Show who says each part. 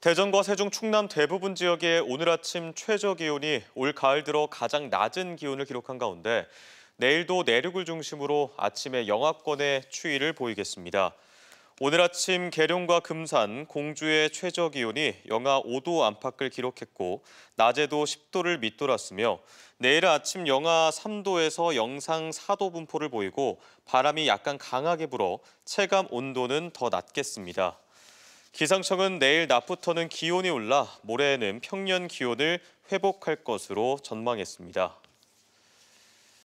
Speaker 1: 대전과 세종, 충남 대부분 지역에 오늘 아침 최저 기온이 올 가을 들어 가장 낮은 기온을 기록한 가운데 내일도 내륙을 중심으로 아침에 영하권의 추위를 보이겠습니다. 오늘 아침 계룡과 금산, 공주의 최저 기온이 영하 5도 안팎을 기록했고 낮에도 10도를 밑돌았으며 내일 아침 영하 3도에서 영상 4도 분포를 보이고 바람이 약간 강하게 불어 체감 온도는 더 낮겠습니다. 기상청은 내일 낮부터는 기온이 올라 모레에는 평년 기온을 회복할 것으로 전망했습니다.